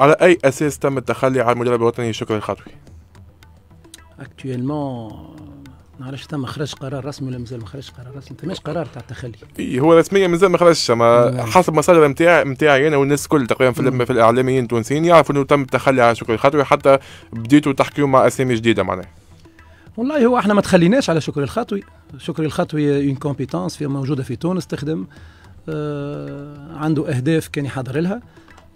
على اي اساس تم التخلي عن المدرب الوطني شكري الخطوي؟ اكتويلمون معلش تم خرج قرار رسمي ولا مازال ما خرجش قرار رسمي تماش قرار تاع التخلي اي هو رسميا مازال ما خرجش اما حسب مصادر نتاعي نتاعي انا والناس الكل تقريبا في, في الاعلاميين التونسيين يعرفوا انه تم التخلي على شكري الخطوي حتى بديتوا تحكيوا مع اسامي جديده معناها والله هو احنا ما تخليناش على شكري الخطوي شكري الخطوي اون كومبيتونس موجوده في تونس تخدم آه عنده اهداف كان يحضر لها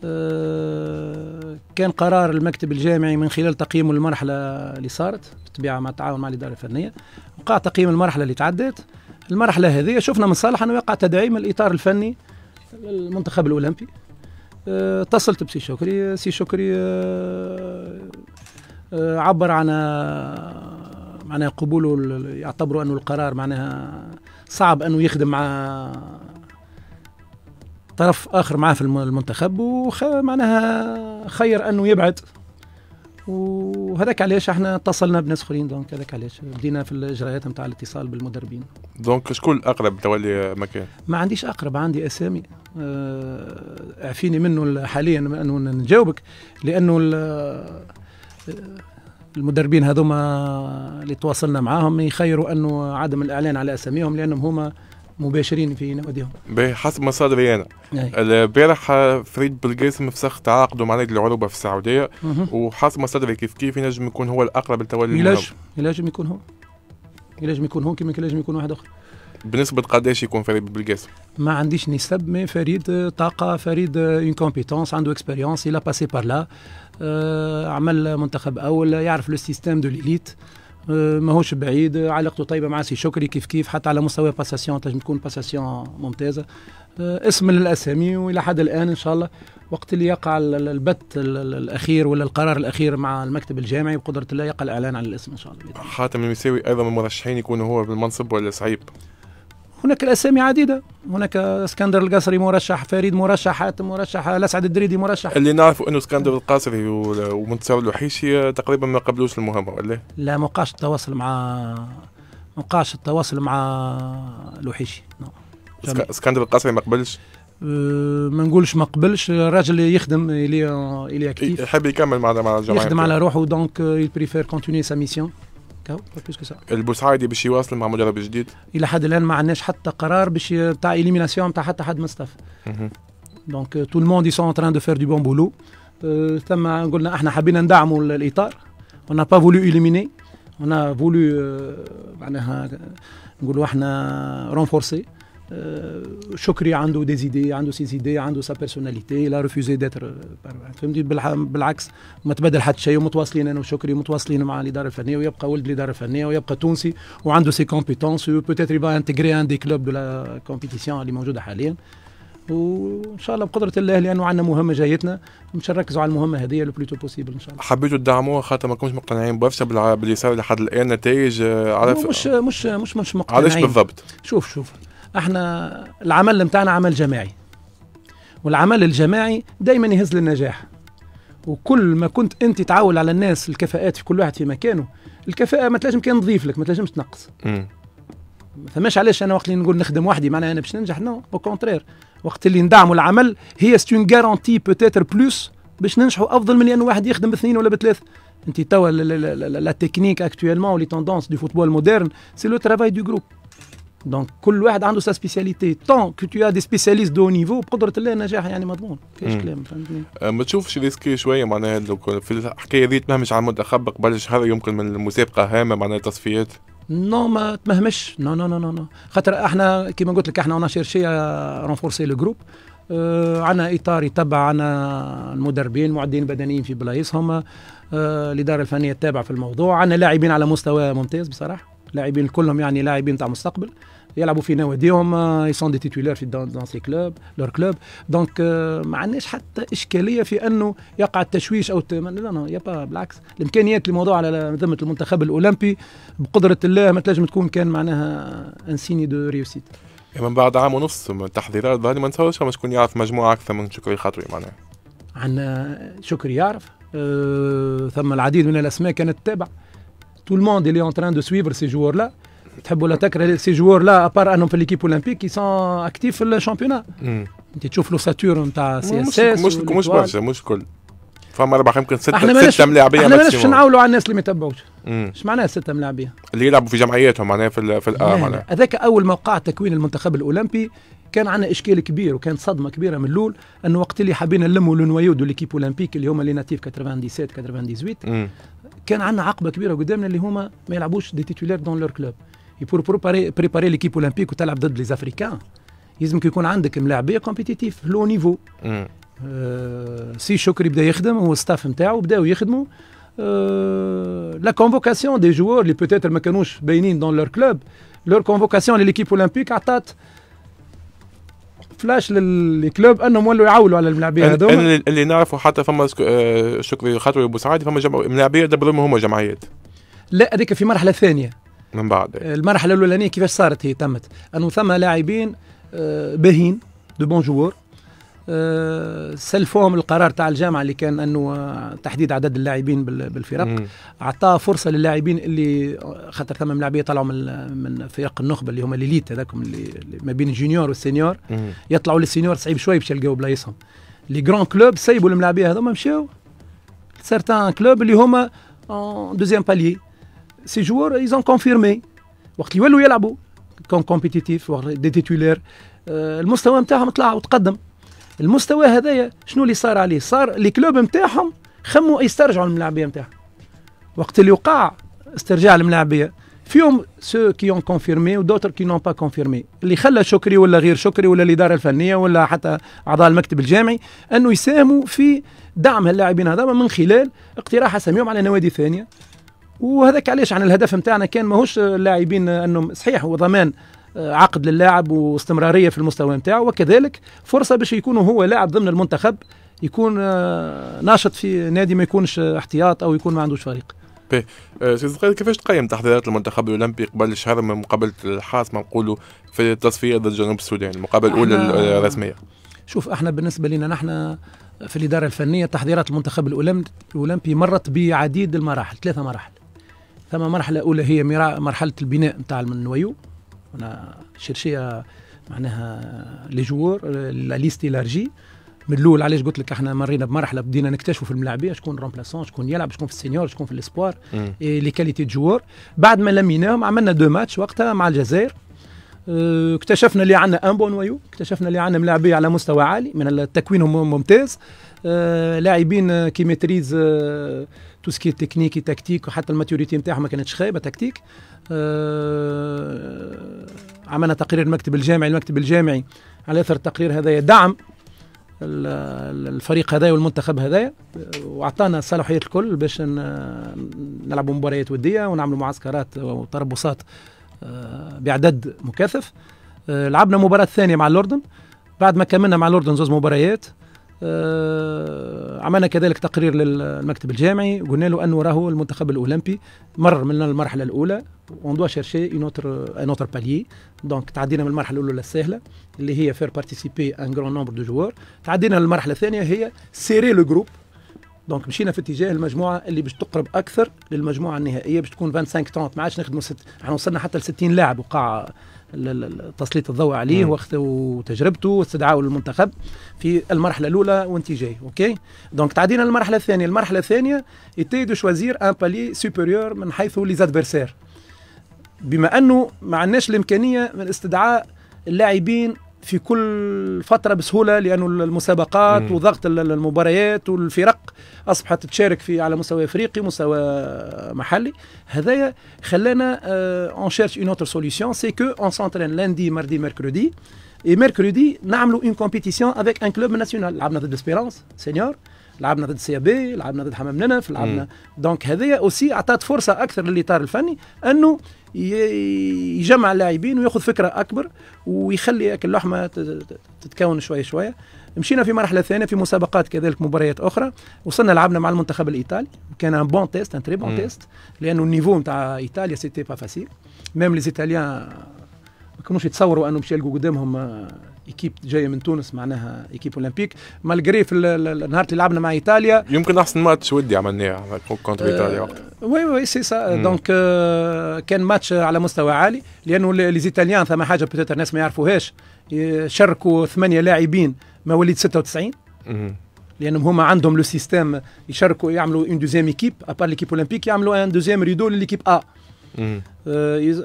آه، كان قرار المكتب الجامعي من خلال تقييم المرحلة اللي صارت بالطبيعة مع التعاون مع الإدارة الفنية وقع تقييم المرحلة اللي تعدت المرحلة هذه شفنا من صالح أنه يقع تدعيم الإطار الفني للمنتخب الأولمبي آه، اتصلت بسي شكري سي شكري آه، عبر عن معناها قبوله يعتبروا أنه القرار معناها صعب أنه يخدم مع طرف اخر معاه في المنتخب ومعناها خير انه يبعد وهذاك علاش احنا اتصلنا بناس اخرين دونك هذاك علاش بدينا في الاجراءات نتاع الاتصال بالمدربين دونك شكون الاقرب تولي مكان؟ ما عنديش اقرب عندي اسامي آه اعفيني منه حاليا انه نجاوبك لانه آه، المدربين هذوما اللي تواصلنا معاهم يخيروا انه عدم الاعلان على اساميهم لانهم هما مباشرين في نواديهم بحسب مصادري انا البارح فريد بلقيس فسخ تعاقده مع نادي العروبه في السعوديه وحسب مصادري كيف كيف ينجم يكون هو الاقرب للتولي ينجم ينجم يكون هو ينجم يكون هو كما ينجم يكون واحد اخر بالنسبة قداش يكون فريد بلقاسم؟ ما عنديش نسب مي فريد euh, طاقة فريد اون كومبيتونس عنده اكسبيريونس إلا باسي بار لا عمل منتخب أول يعرف لو سيستيم دو ليليت Euh, ماهوش بعيد علاقته طيبه مع سي شكري كيف كيف حتى على مستوى باساسيون تنجم تكون باساسيون ممتازه آه، اسم للاسامي والى حد الان ان شاء الله وقت اللي يقع البت الاخير ولا القرار الاخير مع المكتب الجامعي بقدره الله يقع الاعلان عن الاسم ان شاء الله حاتم المساوي ايضا من المرشحين يكون هو بالمنصب ولا صعيب هناك الاسامي عديده هناك اسكندر القصري مرشح فريد مرشح حاتم مرشح الاسعد الدريدي مرشح اللي نعرفوا انه اسكندر القصري ومنتصر الوحيشي تقريبا ما قبلوش المهمه ولا لا ما وقعش التواصل مع ما وقعش التواصل مع الوحيشي نعم. اسكندر القصري ما قبلش أه، ما نقولش ما قبلش الراجل يخدم الي الي يحب يكمل مع مع الجماعه يخدم على روحه دونك يبريفير كونتيني سا ميسيون كو البوسعيدي باش يواصل مع مدرب جديد الى حد الان ما عندناش حتى قرار باش تاع اليميناسيون تاع حتى حد من دونك تو الموند يسون تران دو فير دو بون بولو ثم قلنا احنا حبينا ندعموا الاطار ونا با فولو اليميني ونا فولو معناها نقولوا احنا رونفورسي Euh, شكري عنده ديزيدي عنده سيزيدي عنده سا بيرسوناليتي لا ريفوزي داتر فهمتي بالعكس ما تبدل حتى شيء ومتواصلين انا وشكري متواصلين مع الاداره الفنيه ويبقى ولد الاداره الفنيه ويبقى تونسي وعنده سي كومبيتونس وبوتيتر يبقى انتجري ان دي كلوب دو لا كومبيتيسيون اللي موجوده حاليا وان شاء الله بقدره الله لانه عندنا مهمه جايتنا مش نركزوا على المهمه هذه لو بليتو بوسيبل ان شاء الله حبيتوا تدعموها خاطر ما كنتش مقتنعين برشا باللي صار لحد الان نتائج آه، على مش مش مش مش مقتنعين علاش بالضبط شوف شوف احنا العمل بتاعنا عمل جماعي والعمل الجماعي دايما يهز للنجاح وكل ما كنت انت تعول على الناس الكفاءات في كل واحد في مكانه الكفاءه ما تلاقيش مكان نضيف لك ما تلاقيش تنقص ما فماش علاش انا وقت اللي نقول نخدم وحدي معناها انا باش ننجح نو او كونترير وقت اللي ندعموا العمل هي ستون جارانتي بوتيتر بلوس باش ننجحوا افضل من انه واحد يخدم باثنين ولا بثلاث انت توا لا تكنيك اكتويلمون لي توندونس دو فوتبول مودرن سي لو ترافاي دو جروب دونك كل واحد عنده سا سبيسياليتي طون كو تو دي سبيسياليست دو نيفو بقدرة الله النجاح يعني مضمون كاش كلام فهمتني أه، ما تشوفش ريسكي شويه معناها في الحكايه ذي تمهمش على المنتخب قبل شهر يمكن من المسابقه هامه معناها تصفيات نو ما تمهمش نو نو نو نو خاطر احنا كيما قلت لك احنا اون شيرشي رونفورسي لو جروب آه عنا اطار يتبع عنا المدربين المعدين بدنيين في بلايصهم آه الاداره الفنيه التابعه في الموضوع عنا لاعبين على مستوى ممتاز بصراحه لاعبين كلهم يعني لاعبين تاع مستقبل يلعبوا في نواديهم يسون دي تيتولير في دون سي كلوب لور كلوب دونك ما عندناش حتى اشكاليه في انه يقع التشويش او لا لا با بالعكس الامكانيات الموضوع على ذمه المنتخب الاولمبي بقدره الله ما تنجم تكون كان معناها انسيني دو ريوسيت من بعد عام ونص من التحضيرات ظهري ما نتصورش ما شكون يعرف مجموعه اكثر من شكري خاطري معناها عندنا آه، شكري يعرف أه ثم العديد من الاسماء كانت تتابع تو الموند اللي اون تران دو سويفر سي suivre لا تحب ولا تكره سي جوور لا ابار انهم في ليكيب اولمبيك كي سون اكتيف في الشامبيونات انت تشوف لو ساتور نتاع سي اس اس مش مش برشا مش الكل فما اربع يمكن ستة احنا ستة ملاعبين احنا ماناش نعاولوا على الناس اللي ما يتبعوش اش معناها ستة ملاعبين اللي يلعبوا في جمعياتهم معناها في في هذاك أول ما وقع تكوين المنتخب الأولمبي كان عندنا إشكال كبير وكانت صدمة كبيرة من الأول أنه وقت اللي حبينا نلموا لو نوايو دو ليكيب أولمبيك اللي هما لي ناتيف 97 98 كان عندنا عقبة كبيرة قدامنا اللي هما ما يلعبوش دي تيتولير دون لور كلوب يبور préparer, préparer l'équipe وتلعب ضد لي زافريكان يلزمك يكون عندك ملاعبيه كومبيتيتيف لو نيفو سي شكري بدا يخدم والستاف نتاعو بداو يخدموا لا كونفوكاسيون دي جوور اللي بوتيتر ما كانوش باينين دون لور كلوب لور كونفوكاسيون ليكيب اولمبيك عطات فلاش للكلوب انهم ولوا يعولوا على الملاعبيه هذوما اللي, اللي نعرفوا حتى فما شكري خاطر ابو سعاد فما ملاعبيه دبروا هما جمعيات لا هذيك في مرحله ثانيه من بعد المرحله الاولانيه كيفاش صارت هي تمت انه ثم لاعبين آه، باهين دو بون جوور آه، سلفوهم القرار تاع الجامعه اللي كان انه آه، تحديد عدد اللاعبين بالفرق اعطاه فرصه للاعبين اللي خاطر ثم لاعبيه طلعوا من من فرق النخبه اللي هما ليليت هذاكم اللي ما بين الجونيور والسينيور يطلعوا للسينيور صعيب شوي باش يلقاو بلايصهم لي جران كلوب سيبوا الملاعبيه هذوما مشاو سارتان كلوب اللي هما دوزيام باليي سي جوار ايزون كونفيرمي وقت اللي ولوا يلعبوا كون كومبيتيتيف دي تيتولير المستوى نتاعهم طلع وتقدم المستوى هذايا شنو اللي صار عليه صار لي كلوب نتاعهم خموا يسترجعوا الملاعبيه نتاعهم وقت اللي وقع استرجاع الملاعبيه فيهم سو كي اون كونفيرمي ودوتر كي نون با كونفيرمي اللي خلى شكري ولا غير شكري ولا الاداره الفنيه ولا حتى اعضاء المكتب الجامعي انه يساهموا في دعم هاللاعبين هذا من خلال اقتراح اساميهم على نوادي ثانيه وهذاك علاش عن الهدف نتاعنا كان ماهوش اللاعبين انهم صحيح هو ضمان آه، عقد للاعب واستمراريه في المستوى نتاعو وكذلك فرصه باش يكون هو لاعب ضمن المنتخب يكون آه، ناشط في نادي ما يكونش احتياط او يكون ما عندوش فريق باهي سيدي كيفاش تقيم تحضيرات المنتخب الاولمبي قبل شهر من مقابله الحاسمه نقولوا في التصفيه ضد جنوب السودان المقابله الاولى الرسميه شوف احنا بالنسبه لنا نحن في الاداره الفنيه تحضيرات المنتخب الاولمبي مرت بعديد المراحل ثلاثه مراحل ثم مرحله اولى هي مرحله البناء نتاع النويو انا شرشيه معناها لي جوور لا ليست لارجي من الاول علاش قلت لك احنا مرينا بمرحله بدينا نكتشفوا في الملاعبيه شكون رومبلاسون شكون يلعب شكون في السينيور شكون في الاسبوار لي كاليتي جوور بعد ما لميناهم عملنا دو ماتش وقتها مع الجزائر آه، اكتشفنا اللي عندنا ان بون ويو اكتشفنا اللي عندنا ملاعبيه على مستوى عالي من التكوين ممتاز آه، لاعبين كي ميتريز آه، تكنيكي تكتيك وحتى الماتوريتي نتاعهم ما كانتش خايبه تكتيك عملنا تقرير المكتب الجامعي المكتب الجامعي على اثر التقرير هذايا دعم الفريق هذايا والمنتخب هذايا واعطانا الصلاحيات الكل باش نلعبوا مباريات وديه ونعملوا معسكرات وتربصات آه، بعدد مكثف آه، لعبنا مباراه ثانيه مع الاردن بعد ما كملنا مع الاردن زوز مباريات آه، عملنا كذلك تقرير للمكتب الجامعي قلنا له انه راهو المنتخب الاولمبي مر من المرحله الاولى اون دوا شيرشي اون اوتر ان اوتر بالي دونك تعدينا من المرحله الاولى للسهله اللي هي فير بارتيسيبي ان غران نومبر دو جوار تعدينا للمرحله الثانيه هي سيري لو جروب دونك مشينا في اتجاه المجموعه اللي باش تقرب اكثر للمجموعه النهائيه باش تكون 25 30 ما عادش نخدموا ست احنا وصلنا حتى ل 60 لاعب وقع تسليط الضوء عليه وقت وتجربته واستدعائه للمنتخب في المرحله الاولى وانت جاي اوكي دونك تعدينا للمرحله الثانيه المرحله الثانيه ايتي دو شوازير ان بالي سوبيريور من حيث لي زادفيرسير بما انه ما عندناش الامكانيه من استدعاء اللاعبين في كل فترة بسهولة لأنه المسابقات مم. وضغط المباريات والفرق أصبحت تشارك في على مستوى أفريقي مستوى محلي هذايا خلانا اون شيرش اون اوتر سوليسيون سي كو اون سونترين لندي ماردي ميركودي اي ميركودي نعملوا اون كومبيتيسيون افيك ان كلوب ناسيونال لعبنا ضد اسبيرانس سينيور لعبنا ضد سي بي لعبنا ضد حمام ننف لعبنا دونك هذايا اوسي عطات فرصه اكثر للاطار الفني انه يجمع اللاعبين وياخذ فكره اكبر ويخلي اللحمه تتكون شويه شويه مشينا في مرحله ثانيه في مسابقات كذلك مباريات اخرى وصلنا لعبنا مع المنتخب الايطالي كان ان بون تيست ان تري بون تيست لانه النيفو نتاع ايطاليا سيتي با فاسيل ميم لي ايطاليان ما كانوش يتصوروا انه باش يلقوا قدامهم ايكيب آه، جايه من تونس معناها ايكيب اولمبيك مالغري في النهار اللي لعبنا مع ايطاليا يمكن احسن ماتش ودي عملناه كونتر آه، ايطاليا وقتها وي وي سي سا دونك آه، كان ماتش على مستوى عالي لانه ليزيتاليان ثما حاجه بتوتر الناس ما يعرفوهاش شاركوا ثمانيه لاعبين مواليد 96 لانهم هما عندهم لو سيستيم يشاركوا يعملوا اون دوزيام ايكيب ابار ليكيب اولمبيك يعملوا ان دوزيام ريدو لليكيب ا آه.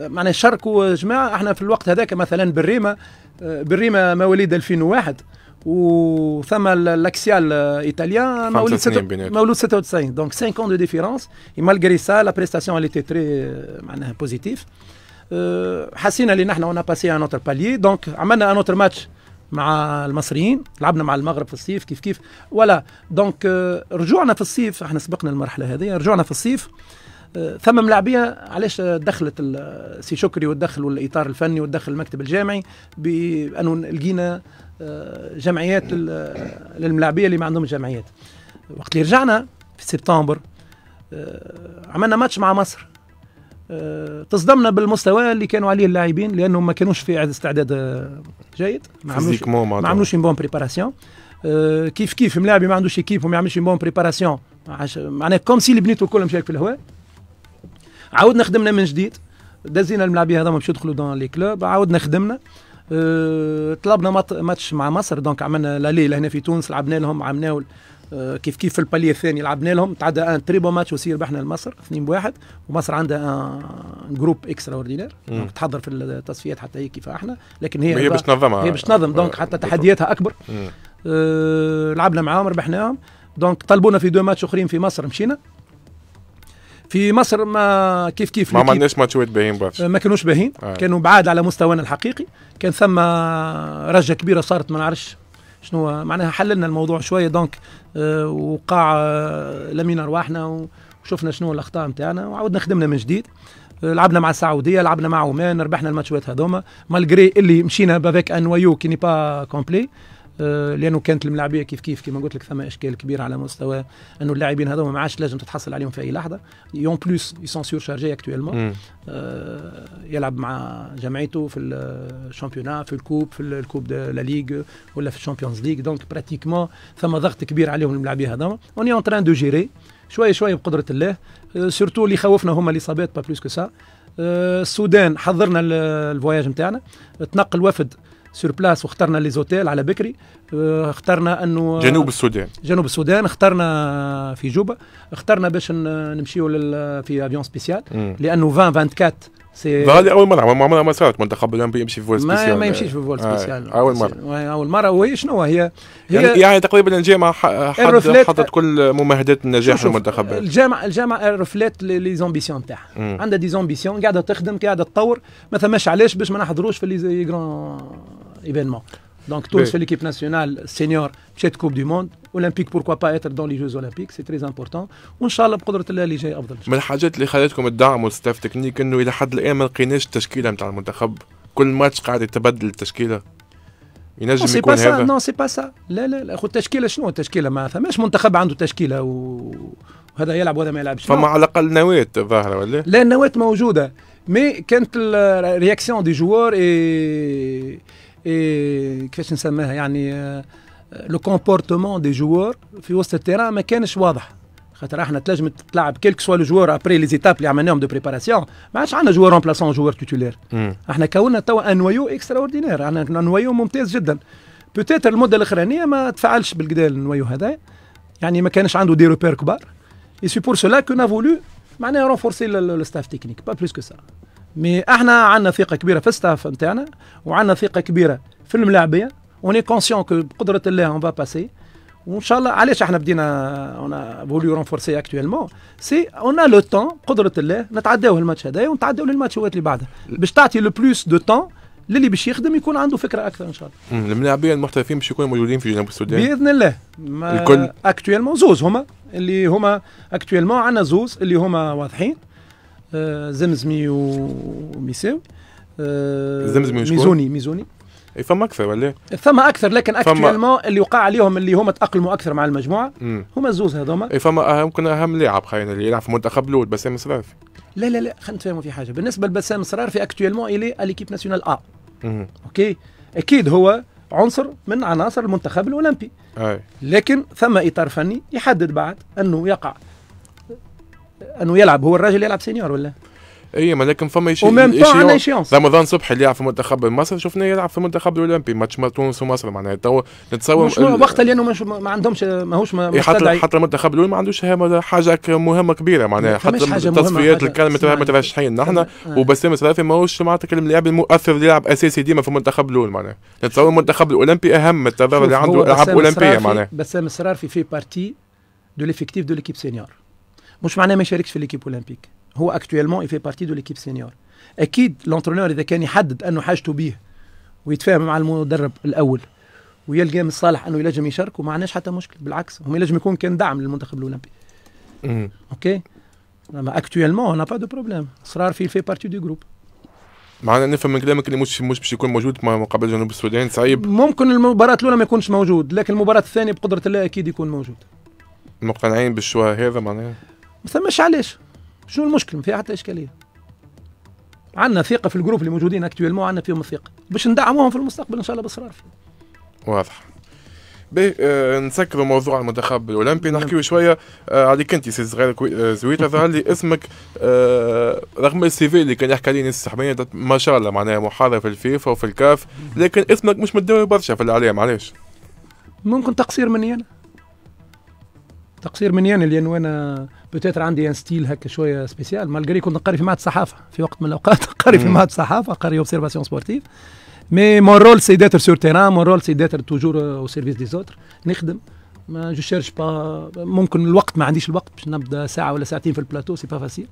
معناها شاركوا جماعه احنا في الوقت هذاك مثلا بالريمه آه، بالريمه مواليد 2001 وثم الاكسيال ايطاليان مولود مولود 96 دونك 5 ans دو ديفيرونس مالغري سا لا بريستاسيون اللي تي تري معناها بوزيتيف euh, حسينا اللي نحن اون باسي ان اوتر باليي دونك عملنا ان اوتر ماتش مع المصريين لعبنا مع المغرب في الصيف كيف كيف ولا دونك euh، رجوعنا في الصيف احنا سبقنا المرحله هذه رجوعنا في الصيف ثم ملاعبيه علاش دخلت السي شكري والدخل والاطار الفني والدخل المكتب الجامعي بانه لقينا آه، جمعيات للملاعبيه اللي ما عندهم جمعيات وقت اللي رجعنا في سبتمبر آه، عملنا ماتش مع مصر آه، تصدمنا بالمستوى اللي كانوا عليه اللاعبين لانهم ما كانوش في استعداد جيد ما عملوش ما عملوش بون بريباراسيون كيف كيف ملاعبي ما عندوش ايكيب وما يعملش بون بريباراسيون معناها كوم سي اللي بنيته الكل مشاك في الهواء عاودنا خدمنا من جديد دازينا الملاعبيه هذوما باش يدخلوا دون لي كلوب عاودنا خدمنا أه طلبنا ماتش مع مصر دونك عملنا لالي هنا في تونس لعبنا لهم عمناول أه كيف كيف في الباليه الثاني لعبنا لهم تعدى ان تري بو ماتش وسير بحنا لمصر 2 بواحد ومصر عندها ان جروب اكسترا اوردينير دونك تحضر في التصفيات حتى هي كيف احنا لكن هي هي باش تنظمها هي باش تنظم دونك حتى آه، تحدياتها اكبر أه لعبنا معاهم ربحناهم دونك طلبونا في دو ماتش اخرين في مصر مشينا في مصر ما كيف كيف ما عندناش ماتشات باهين برشا آه، ما كانوش باهين آه. كانوا بعاد على مستوانا الحقيقي كان ثم رجه كبيره صارت ما نعرفش شنو معناها حللنا الموضوع شويه دونك آه، وقاع وقع آه، لمينا ارواحنا وشفنا شنو الاخطاء نتاعنا وعاودنا خدمنا من جديد لعبنا مع السعوديه لعبنا مع عمان ربحنا الماتشات هذوما مالغري اللي مشينا بافيك ان نوايو كي با كومبلي آه، لانه كانت الملاعبيه كيف كيف كما قلت لك ثم اشكال كبيره على مستوى انه اللاعبين هذوما ما عادش لازم تتحصل عليهم في اي لحظه يون بلوس يسون سور شارجي اكتويلمون يلعب مع جمعيته في الشامبيونا في الكوب في الكوب دو لا ليغ ولا في الشامبيونز ليغ دونك براتيكمون ثم ضغط كبير عليهم الملاعبيه هذوما اوني اون تران دو جيري شويه شويه بقدره الله سورتو آه، اللي خوفنا هما الاصابات با بلوس كو سا السودان حضرنا الفواياج نتاعنا تنقل وفد سور بلاس واخترنا لي زوتيل على بكري آه، اخترنا انه آه، جنوب السودان جنوب السودان اخترنا في جوبا اخترنا باش نمشيو في افيون سبيسيال لانه 20 24 سي اول مره ما عمرها ما صارت منتخب الاولمبي يمشي في فول سبيسيال ما, يمشيش في فول سبيسيال آه. اول مره اول مره وهي شنو هي, هي يعني, يعني تقريبا الجامعه حطت كل ممهدات النجاح للمنتخبات الجامعه الجامعه رفلات لي زومبيسيون تاعها عندها دي زومبيسيون قاعده تخدم قاعده تطور ما ثماش علاش باش ما نحضروش في لي جران événement. Donc Tours, c'est l'équipe nationale senior cette Coupe du Monde. اولمبيك بوركوا با اتر دون لي جوز اولمبيك سي تريز امبورتون وان شاء الله بقدره الله اللي جاي افضل من الحاجات اللي خلاتكم تدعموا الستاف تكنيك انه الى حد الان ما لقيناش التشكيله نتاع المنتخب كل ماتش قاعد يتبدل التشكيله ينجم يكون هذا نو سي با سا لا لا لا خو التشكيله شنو التشكيله ما فماش منتخب عنده تشكيله و... وهذا يلعب وهذا ما يلعبش فما على الاقل نواه ظاهره ولا لا النواه موجوده مي كانت الرياكسيون دي جوار اي كيفاش نسميها يعني لو كومبورتمون دي جوار في وسط التيران ما كانش واضح خاطر احنا تنجم تلعب كيلك سوا لو جوار ابري لي زيتاب اللي عملناهم دو بريباراسيون ما عادش عندنا جوار رومبلاسون جوار تيتولير احنا كوننا توا ان نويو اكسترا اوردينير عندنا نويو ممتاز جدا بوتيتر المده الاخرانيه ما تفعلش بالكدا النويو هذا يعني ما كانش عنده دي روبير كبار اي سي بور سولا كو نافولو معناها رونفورسي لو ستاف تكنيك با بلوس كو سا مي احنا عندنا ثقه كبيره في الستاف نتاعنا وعندنا ثقه كبيره في الملاعبيه وني كونسيون كو بقدره الله اون فا باسي وان شاء الله علاش احنا بدينا اون فوليو رونفورسي اكتويلمون سي اون لو تون بقدره الله نتعداو الماتش هذايا ونتعداو للماتشات اللي بعدها باش تعطي لو بلوس دو تون للي باش يخدم يكون عنده فكره اكثر ان شاء الله. الملاعبين المحترفين باش يكونوا موجودين في جنوب السودان؟ باذن الله. الكل اكتويلمون زوز هما اللي هما اكتويلمون عندنا زوز اللي هما واضحين آه، زمزمي وميساوي آه، زمزمي وشكون؟ ميزوني ميزوني فما اكثر ولا فما اكثر لكن اكتوالمون اللي وقع عليهم اللي هما تاقلموا اكثر مع المجموعه هما الزوز هذوما فما يمكن اهم لاعب خلينا اللي يلعب في منتخب الاول بسام صرافي لا لا لا خلينا نتفاهموا في حاجه بالنسبه لبسام صرافي اكتويلمون الي ليكيب ناسيونال ا مم. اوكي اكيد هو عنصر من عناصر المنتخب الاولمبي أي. لكن ثم اطار فني يحدد بعد انه يقع انه يلعب هو الراجل يلعب سينيور ولا اي ما لكن فما شيء وميم عندنا شيونس رمضان صبحي اللي يلعب في منتخب مصر شفناه يلعب في منتخب الاولمبي ماتش تونس ومصر معناها تو نتصور مش ال... وقتها لانه مش ما عندهمش ماهوش ما إيه، حتى حتى المنتخب الاولمبي ما عندوش حاجه مهمه كبيره معناها حتى التصفيات الكلام مترشحين نحن آه. وبسام سلافي ماهوش معناتها اللاعب المؤثر اللي يلعب اساسي ديما في المنتخب الاول معناها نتصور المنتخب الاولمبي اهم من اللي عنده العاب اولمبيه معناها بسام السرار في في بارتي دو ليفيكتيف دو ليكيب سينيور مش معناه ما يشاركش في ليكيب اولمبيك هو اكتويلمون في بارتي دو ليكيب سينيور اكيد لونترونور اذا كان يحدد انه حاجته بيه ويتفاهم مع المدرب الاول ويلقى من الصالح انه ينجم يشارك وما عندناش حتى مشكل بالعكس هم ينجم يكون كان دعم للمنتخب الاولمبي اوكي اما اكتويلمون انا با دو بروبليم اصرار في في بارتي دو جروب معنا نفهم من كلامك اللي مش مش باش يكون موجود مع مقابل جنوب السودان صعيب ممكن المباراه الاولى ما يكونش موجود لكن المباراه الثانيه بقدره الله اكيد يكون موجود مقتنعين بالشوا هذا معناها ما ثماش علاش شنو المشكل ما فيها حتى اشكاليه عندنا ثقه في الجروب اللي موجودين اكتويلمون عندنا فيهم الثقه باش ندعموهم في المستقبل ان شاء الله باصرار واضح باهي نسكروا موضوع المنتخب الاولمبي نعم. نحكيو شويه آه عليك انت سي صغير آه، زويته ظهر لي اسمك آه رغم السي في اللي كان يحكي عليه ناس ما شاء الله معناها محاضر في الفيفا وفي الكاف لكن اسمك مش متداول برشا في الاعلام علاش؟ ممكن تقصير مني انا تقصير من يعني لانه انا بتاتر عندي ان يعني ستيل هكا شويه سبيسيال مالغري كنت نقري في معهد الصحافه في وقت من الاوقات نقري في معهد الصحافه نقري اوبسيرفاسيون سبورتيف مي مون رول سي داتر سور تيران مون رول سي داتر توجور او سيرفيس دي زوتر نخدم ما جو شيرش با ممكن الوقت ما عنديش الوقت باش نبدا ساعه ولا ساعتين في البلاتو سي با فاسيل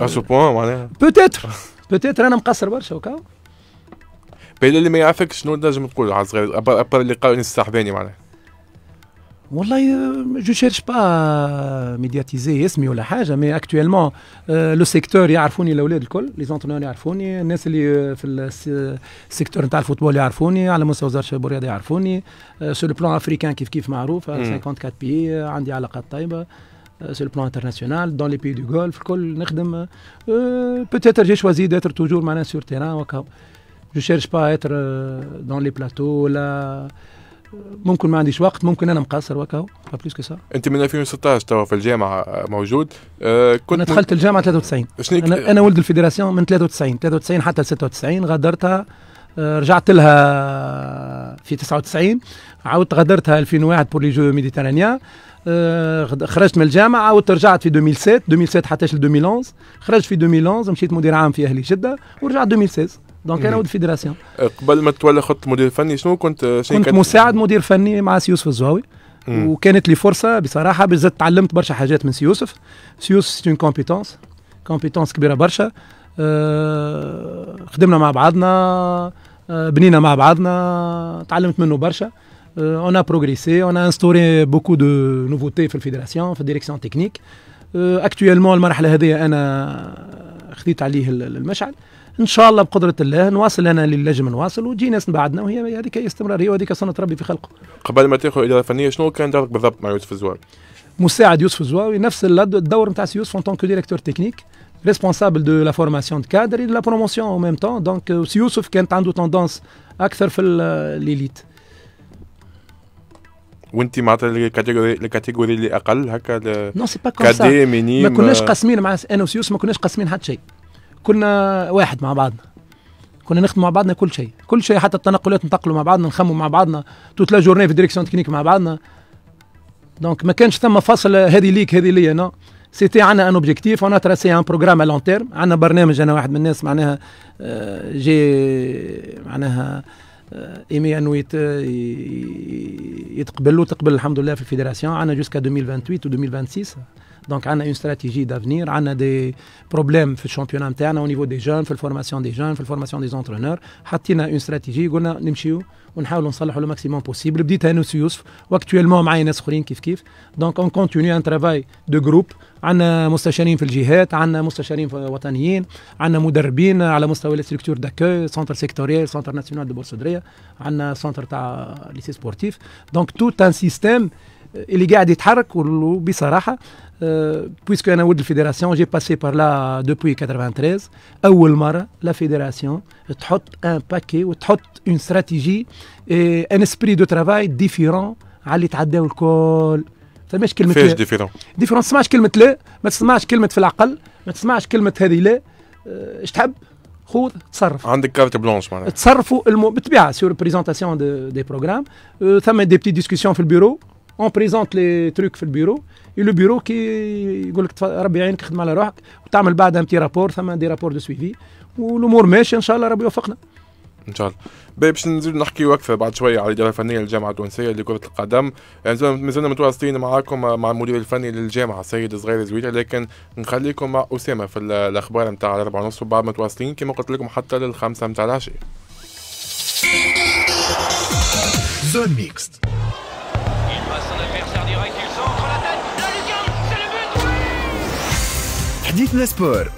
ا سو بوان معناها بوتيتر بوتيتر انا مقصر برشا وكا بيلو اللي ما يعرفكش شنو لازم تقول على الصغير ابار قالوا الصاحباني معناها والله جو شيرش با ميدياتيزي اسمي ولا حاجه مي اكتويلمون لو سيكتور يعرفوني الاولاد الكل لي زونترونور يعرفوني الناس اللي في السيكتور نتاع الفوتبول يعرفوني على مستوى وزاره الشباب والرياضه يعرفوني سو لو بلان افريكان كيف كيف معروف 54 بي عندي علاقات طيبه سو لو بلان انترناسيونال دون لي بي دو غولف الكل نخدم بوتيتر جي شوازي داتر توجور معنا سور تيران وكا جو شيرش با اتر دون لي بلاتو ولا ممكن ما عنديش وقت ممكن انا مقصر وكاو بلوس كو سا انت من 2016 توا في الجامعه آه، موجود أه كنت انا دخلت الجامعه 93 شنيك... انا, أنا ولد الفيدراسيون من 93 93 حتى 96 غادرتها آه، رجعت لها في 99 عاودت غادرتها 2001 بور لي جو ميديترانيا خرجت من الجامعه عاودت رجعت في 2007 2007 حتى ل 2011 خرجت في 2011 مشيت مدير عام في اهلي جده ورجعت 2016 دونك انا ولد فيدراسيون قبل ما تولى خط مدير فني شنو كنت كنت مساعد مدير فني مع سي يوسف الزهاوي وكانت لي فرصه بصراحه بالذات تعلمت برشا حاجات من سي يوسف سي يوسف سي كومبيتونس كومبيتونس كبيره برشا آه، خدمنا مع بعضنا آه، بنينا مع بعضنا تعلمت منه برشا اون ا بروغريسي اون ا انستوري بوكو دو نوفوتي في الفيدراسيون في الديريكسيون تكنيك اكتويلمون آه، المرحله هذه انا خذيت عليه المشعل ان شاء الله بقدره الله نواصل انا للجم نواصل وجي ناس من بعدنا وهي هذيك هي استمراريه وهذيك سنه ربي في خلقه. قبل ما تاخذ الاداره الفنيه شنو كان دورك بالضبط مع يوسف الزواوي؟ مساعد يوسف الزواوي نفس الدور نتاع يوسف ان تونك ديريكتور تكنيك ريسبونسابل دو لا فورماسيون كادر لا بروموسيون او ميم تون دونك même temps. Donc, عنده توندونس اكثر في الاليت. وانت معناتها الكاتيجوري الكاتيجوري اللي اقل هكا نو سي با كادي ما euh, كناش قاسمين مع انا وسيوس ما كناش قاسمين حتى شيء كنا واحد مع بعضنا كنا نخدم مع بعضنا كل شيء كل شيء حتى التنقلات نتقلوا مع بعضنا نخموا مع بعضنا توت لا جورني في ديريكسيون تكنيك مع بعضنا دونك ما كانش ثم فصل هذه ليك هذه ليا نو سيتي عندنا ان اوبجيكتيف اون تراسي ان بروغرام ا لون تيرم عندنا برنامج انا واحد من الناس معناها جي معناها ايمي انويت يتقبل تقبل الحمد لله في الفيدراسيون عندنا جوسكا 2028 و 2026 دونك عندنا اون ستراتيجي دافنير عندنا دي بروبليم في الشامبيون نتاعنا او نيفو دي جون في الفورماسيون دي جون في الفورماسيون دي زونترونور حطينا اون ستراتيجي قلنا نمشيو ونحاولوا نصلحوا لو ماكسيموم بوسيبل بديت انا وسي يوسف واكتويلمون معايا ناس اخرين كيف كيف دونك اون كونتينيو ان ترافاي دو جروب عندنا مستشارين في الجهات عندنا مستشارين وطنيين عندنا مدربين على مستوى لي ستركتور داكوي سونتر سيكتوريال سونتر ناسيونال دو بورسودريه عندنا سونتر تاع لي سبورتيف دونك توت ان سيستيم اللي قاعد يتحرك وبصراحه بويسكو آه، انا ولد الفيدراسيون جي باسي بار لا دوبوي 93 اول مره لا فيدراسيون تحط ان باكي وتحط اون استراتيجي ان اسبري دو ترافاي ديفيرون على اللي تعداو الكل فماش كلمه فيش ديفيرون ديفيرون ما تسمعش كلمه لا ما تسمعش كلمه في العقل ما تسمعش كلمه هذه لا اش آه، تحب خذ تصرف عندك كارت بلونش معناها تصرفوا بالطبيعه سور بريزونتاسيون دي, دي بروغرام ثم دي بتي ديسكسيون في البيرو اون بريزونت لي تروك في البيرو لو بيرو كي يقول لك ربي يعينك خدم على روحك وتعمل بعدها امتي رابور ثم دي رابور دو سويفي والامور ماشيه ان شاء الله ربي يوفقنا ان شاء الله باش نزيد نحكي وقفه بعد شويه على الاداره الفنيه للجامعه التونسيه لكره القدم يعني مازلنا متواصلين معاكم مع المدير الفني للجامعه سيد صغير زويله لكن نخليكم مع اسامه في الاخبار نتاع الاربعه ونص وبعد متواصلين كما قلت لكم حتى للخمسه نتاع العشاء زون ميكست Fitness Pur.